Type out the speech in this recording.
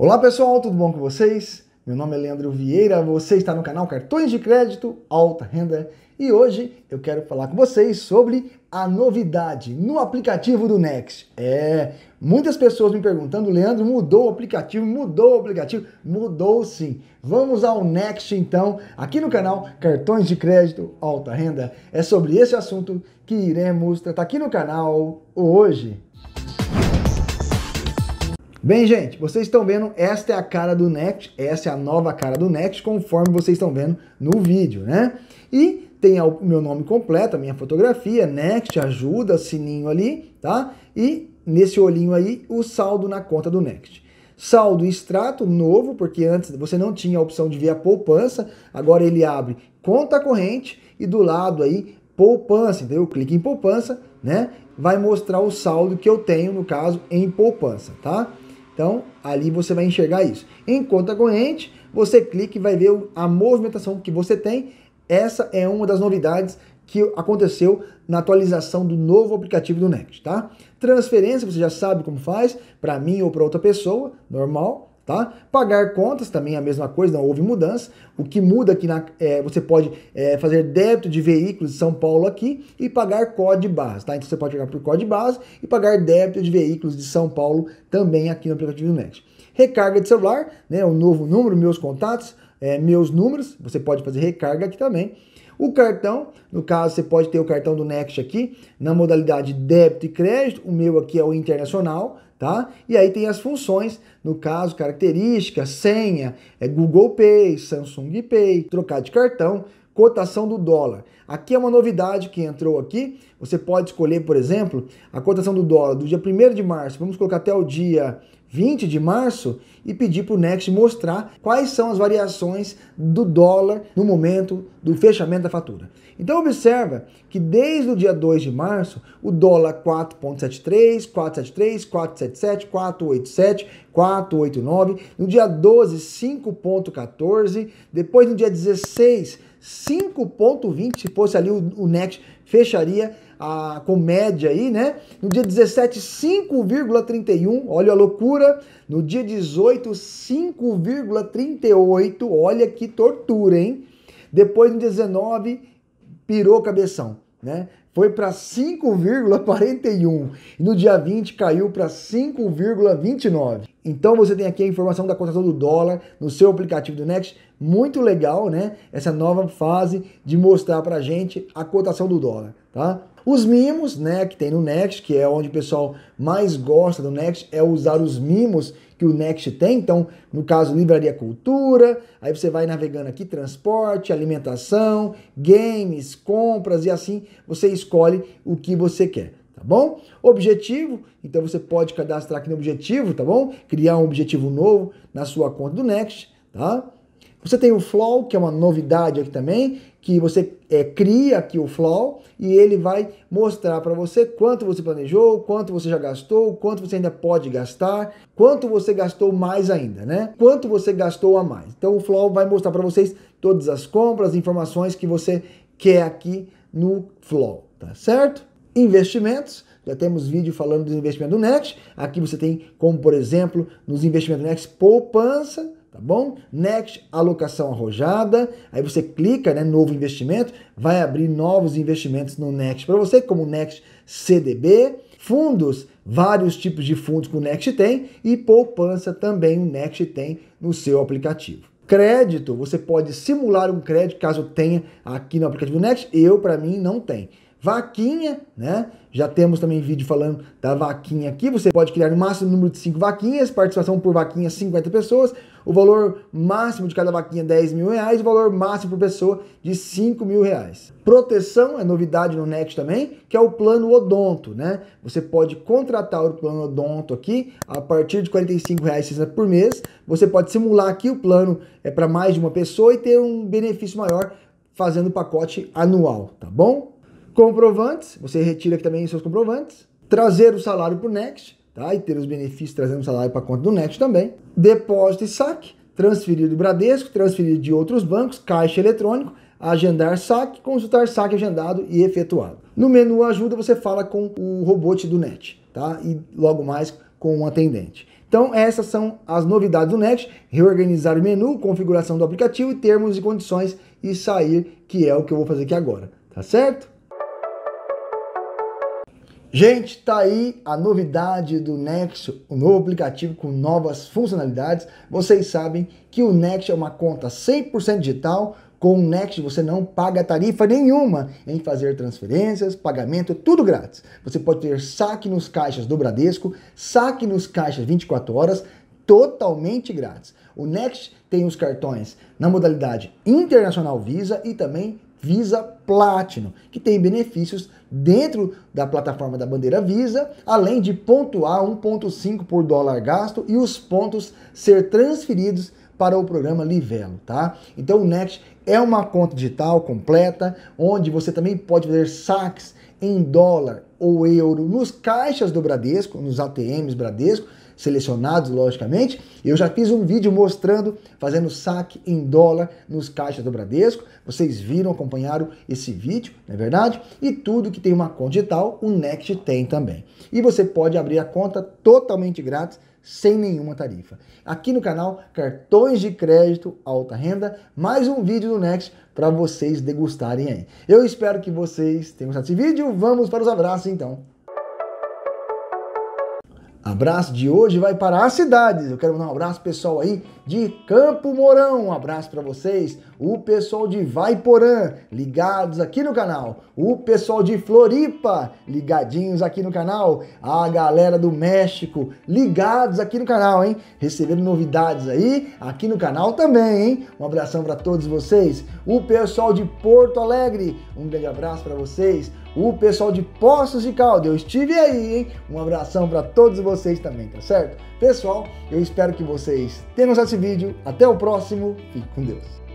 Olá pessoal, tudo bom com vocês? Meu nome é Leandro Vieira, você está no canal Cartões de Crédito Alta Renda e hoje eu quero falar com vocês sobre a novidade no aplicativo do Next. É, muitas pessoas me perguntando, Leandro, mudou o aplicativo? Mudou o aplicativo? Mudou sim. Vamos ao Next então, aqui no canal Cartões de Crédito Alta Renda. É sobre esse assunto que iremos tratar aqui no canal hoje. Bem, gente, vocês estão vendo, esta é a cara do Next, essa é a nova cara do Next, conforme vocês estão vendo no vídeo, né? E tem o meu nome completo, a minha fotografia, Next, ajuda, sininho ali, tá? E nesse olhinho aí, o saldo na conta do Next. Saldo extrato novo, porque antes você não tinha a opção de ver a poupança, agora ele abre conta corrente e do lado aí poupança. Então eu clico em poupança, né? Vai mostrar o saldo que eu tenho, no caso, em poupança, tá? Então, ali você vai enxergar isso. Em conta corrente, você clica e vai ver a movimentação que você tem. Essa é uma das novidades que aconteceu na atualização do novo aplicativo do Next, tá? Transferência, você já sabe como faz, para mim ou para outra pessoa, normal. Tá? Pagar contas também é a mesma coisa, não houve mudança. O que muda aqui na, é, você pode é, fazer débito de veículos de São Paulo aqui e pagar código base, tá? Então você pode pagar por código base e pagar débito de veículos de São Paulo também aqui no aplicativo Next. Recarga de celular, né? O novo número, meus contatos, é, meus números, você pode fazer recarga aqui também. O cartão, no caso, você pode ter o cartão do Next aqui, na modalidade débito e crédito, o meu aqui é o internacional, tá? E aí tem as funções, no caso, característica, senha, é Google Pay, Samsung Pay, trocar de cartão, cotação do dólar. Aqui é uma novidade que entrou aqui. Você pode escolher, por exemplo, a cotação do dólar do dia 1 de março, vamos colocar até o dia 20 de março e pedir para o Next mostrar quais são as variações do dólar no momento do fechamento da fatura. Então observa que desde o dia 2 de março, o dólar 4.73, 473, 477, 487, 489, no dia 12 5.14, depois no dia 16 5,20, se fosse ali o, o next, fecharia a comédia aí, né? No dia 17, 5,31, olha a loucura. No dia 18, 5,38, olha que tortura, hein? Depois no 19, pirou cabeção, né? Foi para 5,41 e no dia 20 caiu para 5,29. Então você tem aqui a informação da cotação do dólar no seu aplicativo do Next muito legal, né? Essa nova fase de mostrar para gente a cotação do dólar, tá? Os mimos, né, que tem no Next, que é onde o pessoal mais gosta do Next, é usar os mimos que o Next tem. Então, no caso, livraria cultura, aí você vai navegando aqui transporte, alimentação, games, compras e assim você escolhe o que você quer tá bom? Objetivo, então você pode cadastrar aqui no objetivo, tá bom? Criar um objetivo novo na sua conta do Next, tá? Você tem o Flow, que é uma novidade aqui também, que você é, cria aqui o Flow e ele vai mostrar para você quanto você planejou, quanto você já gastou, quanto você ainda pode gastar, quanto você gastou mais ainda, né? Quanto você gastou a mais. Então o Flow vai mostrar para vocês todas as compras, informações que você quer aqui no Flow, tá certo? Investimentos, já temos vídeo falando dos investimentos do Next. Aqui você tem como, por exemplo, nos investimentos do Next, poupança, tá bom? Next, alocação arrojada. Aí você clica, né, novo investimento, vai abrir novos investimentos no Next para você, como o Next CDB, fundos, vários tipos de fundos que o Next tem e poupança também o Next tem no seu aplicativo. Crédito, você pode simular um crédito caso tenha aqui no aplicativo Next. Eu, para mim, não tem vaquinha, né? Já temos também vídeo falando da vaquinha aqui. Você pode criar no máximo número de 5 vaquinhas, participação por vaquinha 50 pessoas, o valor máximo de cada vaquinha 10 mil reais, o valor máximo por pessoa de 5 mil reais. Proteção é novidade no Next também, que é o plano odonto, né? Você pode contratar o plano odonto aqui a partir de 45 reais por mês. Você pode simular aqui o plano é para mais de uma pessoa e ter um benefício maior fazendo o pacote anual, tá bom? Comprovantes, você retira aqui também seus comprovantes. Trazer o salário para o Next, tá? E ter os benefícios trazendo o salário para a conta do Next também. Depósito e saque, transferir do Bradesco, transferir de outros bancos, caixa eletrônico, agendar saque, consultar saque agendado e efetuado. No menu ajuda você fala com o robô do Net, tá? E logo mais com um atendente. Então essas são as novidades do Next, reorganizar o menu, configuração do aplicativo e termos e condições e sair, que é o que eu vou fazer aqui agora, tá certo? Gente, tá aí a novidade do Next, o um novo aplicativo com novas funcionalidades. Vocês sabem que o Next é uma conta 100% digital. Com o Next você não paga tarifa nenhuma em fazer transferências, pagamento, tudo grátis. Você pode ter saque nos caixas do Bradesco, saque nos caixas 24 horas, totalmente grátis. O Next tem os cartões na modalidade Internacional Visa e também Visa Platinum, que tem benefícios dentro da plataforma da bandeira Visa, além de pontuar 1.5 por dólar gasto e os pontos ser transferidos para o programa Livelo, tá? Então o Next é uma conta digital completa, onde você também pode fazer saques em dólar ou euro nos caixas do Bradesco, nos ATMs Bradesco, selecionados, logicamente. Eu já fiz um vídeo mostrando, fazendo saque em dólar nos caixas do Bradesco. Vocês viram, acompanharam esse vídeo, não é verdade? E tudo que tem uma conta digital, o Next tem também. E você pode abrir a conta totalmente grátis sem nenhuma tarifa. Aqui no canal, cartões de crédito alta renda, mais um vídeo do Next para vocês degustarem aí. Eu espero que vocês tenham gostado desse vídeo. Vamos para os abraços então. Abraço de hoje vai para as cidades. Eu quero mandar um abraço pessoal aí de Campo Mourão. Um abraço para vocês o pessoal de Vaiporã, ligados aqui no canal, o pessoal de Floripa, ligadinhos aqui no canal, a galera do México, ligados aqui no canal, hein? Recebendo novidades aí aqui no canal também, hein? Um abração para todos vocês. O pessoal de Porto Alegre, um grande abraço para vocês. O pessoal de Poços de Caldas, eu estive aí, hein? Um abração para todos vocês também, tá certo? Pessoal, eu espero que vocês tenham gostado desse vídeo. Até o próximo. Fique com Deus.